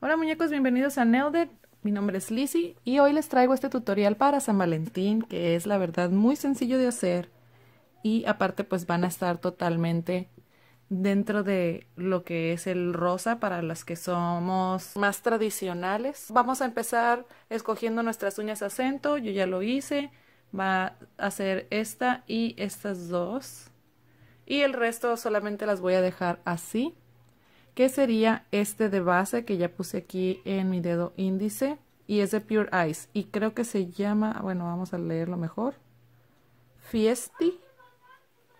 Hola muñecos, bienvenidos a Nailed Mi nombre es Lizzy y hoy les traigo este tutorial para San Valentín que es la verdad muy sencillo de hacer y aparte pues van a estar totalmente dentro de lo que es el rosa para las que somos más tradicionales. Vamos a empezar escogiendo nuestras uñas acento, yo ya lo hice, va a hacer esta y estas dos y el resto solamente las voy a dejar así que sería este de base que ya puse aquí en mi dedo índice y es de Pure eyes y creo que se llama, bueno vamos a leerlo mejor, Fiesti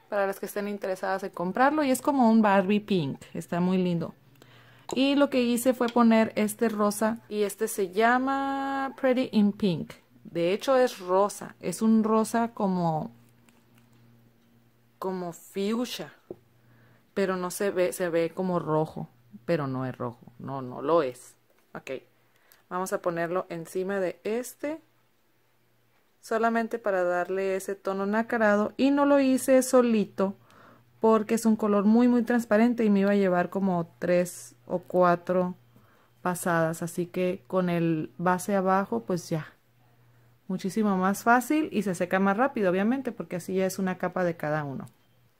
para las que estén interesadas en comprarlo y es como un Barbie Pink, está muy lindo. Y lo que hice fue poner este rosa y este se llama Pretty in Pink. De hecho es rosa, es un rosa como como fuchsia, pero no se ve, se ve como rojo, pero no es rojo, no, no lo es. Ok, vamos a ponerlo encima de este, solamente para darle ese tono nacarado y no lo hice solito porque es un color muy muy transparente y me iba a llevar como tres o cuatro pasadas, así que con el base abajo pues ya muchísimo más fácil y se seca más rápido obviamente porque así ya es una capa de cada uno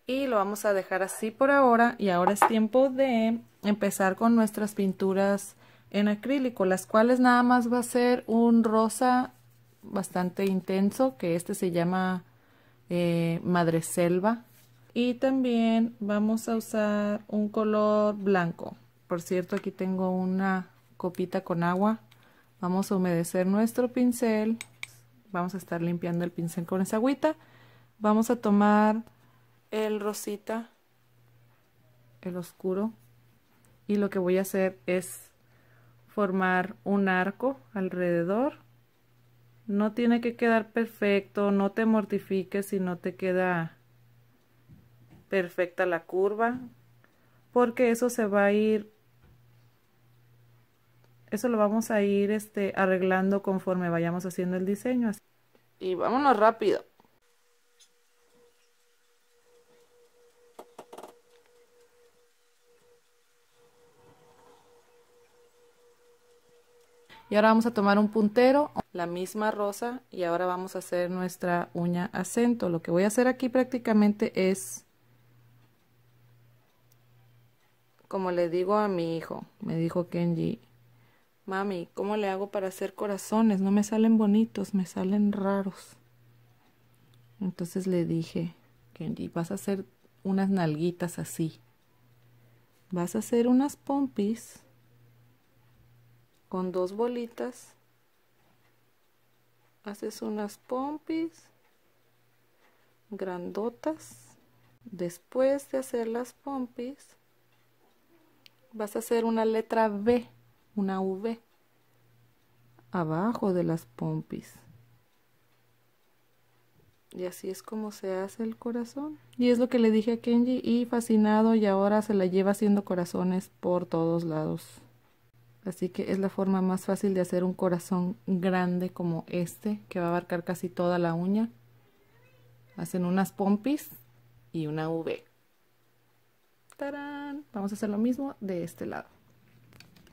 y lo vamos a dejar así por ahora y ahora es tiempo de empezar con nuestras pinturas en acrílico las cuales nada más va a ser un rosa bastante intenso que este se llama eh, Madre Selva. y también vamos a usar un color blanco por cierto aquí tengo una copita con agua vamos a humedecer nuestro pincel vamos a estar limpiando el pincel con esa agüita vamos a tomar el rosita, el oscuro. Y lo que voy a hacer es formar un arco alrededor. No tiene que quedar perfecto, no te mortifiques si no te queda perfecta la curva, porque eso se va a ir, eso lo vamos a ir este, arreglando conforme vayamos haciendo el diseño. Y vámonos rápido. Y ahora vamos a tomar un puntero, la misma rosa, y ahora vamos a hacer nuestra uña acento. Lo que voy a hacer aquí prácticamente es, como le digo a mi hijo, me dijo Kenji, mami, ¿cómo le hago para hacer corazones? No me salen bonitos, me salen raros. Entonces le dije, Kenji, vas a hacer unas nalguitas así. Vas a hacer unas pompis con dos bolitas haces unas pompis grandotas después de hacer las pompis vas a hacer una letra B, una V abajo de las pompis y así es como se hace el corazón. Y es lo que le dije a Kenji y fascinado y ahora se la lleva haciendo corazones por todos lados. Así que es la forma más fácil de hacer un corazón grande como este, que va a abarcar casi toda la uña. Hacen unas pompis y una V. Vamos a hacer lo mismo de este lado.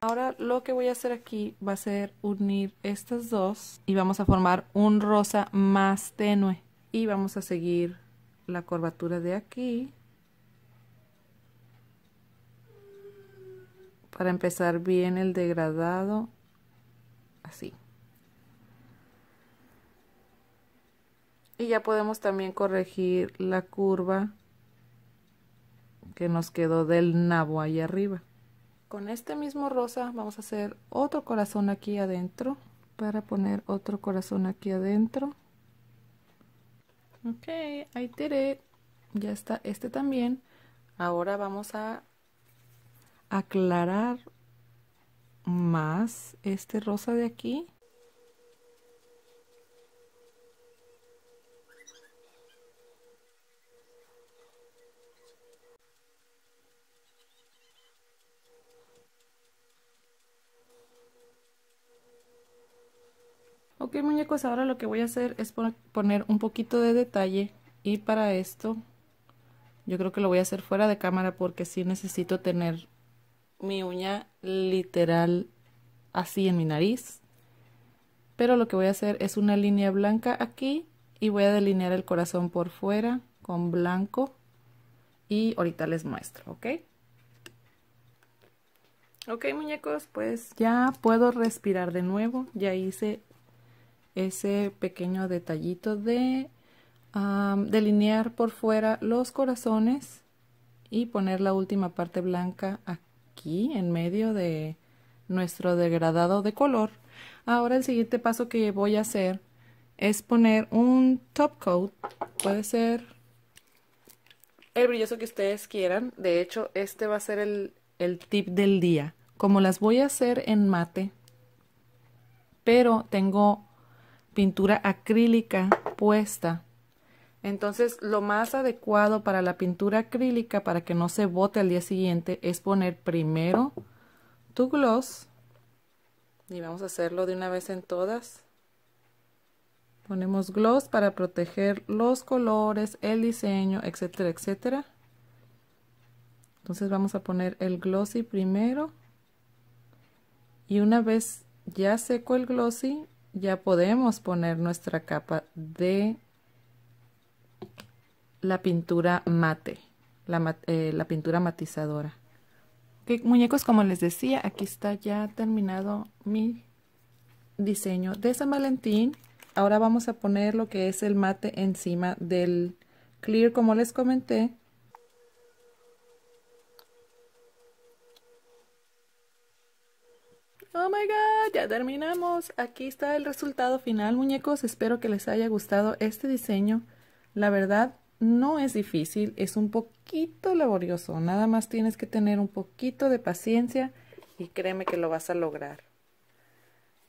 Ahora lo que voy a hacer aquí va a ser unir estas dos y vamos a formar un rosa más tenue. Y vamos a seguir la curvatura de aquí Para empezar bien el degradado, así. Y ya podemos también corregir la curva que nos quedó del nabo ahí arriba. Con este mismo rosa vamos a hacer otro corazón aquí adentro. Para poner otro corazón aquí adentro. Ok, ahí tiré. Ya está este también. Ahora vamos a aclarar más este rosa de aquí. Ok muñecos, ahora lo que voy a hacer es poner un poquito de detalle y para esto yo creo que lo voy a hacer fuera de cámara porque si necesito tener mi uña literal así en mi nariz. Pero lo que voy a hacer es una línea blanca aquí y voy a delinear el corazón por fuera con blanco y ahorita les muestro, ¿ok? Ok, muñecos, pues ya puedo respirar de nuevo. Ya hice ese pequeño detallito de delinear por fuera los corazones y poner la última parte blanca aquí aquí en medio de nuestro degradado de color. Ahora el siguiente paso que voy a hacer es poner un top coat. Puede ser el brilloso que ustedes quieran. De hecho, este va a ser el, el tip del día. Como las voy a hacer en mate, pero tengo pintura acrílica puesta entonces, lo más adecuado para la pintura acrílica para que no se bote al día siguiente es poner primero tu gloss. Y vamos a hacerlo de una vez en todas. Ponemos gloss para proteger los colores, el diseño, etcétera, etcétera. Entonces vamos a poner el glossy primero. Y una vez ya seco el glossy, ya podemos poner nuestra capa de la pintura mate, la, eh, la pintura matizadora. muñecos, como les decía, aquí está ya terminado mi diseño de San Valentín. Ahora vamos a poner lo que es el mate encima del clear, como les comenté. Oh my god, ya terminamos. Aquí está el resultado final, muñecos. Espero que les haya gustado este diseño. La verdad, no es difícil, es un poquito laborioso, nada más tienes que tener un poquito de paciencia y créeme que lo vas a lograr.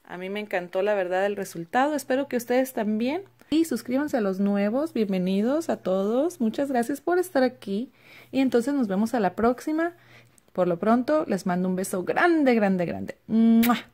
A mí me encantó la verdad el resultado, espero que ustedes también. Y suscríbanse a los nuevos, bienvenidos a todos, muchas gracias por estar aquí y entonces nos vemos a la próxima. Por lo pronto, les mando un beso grande, grande, grande.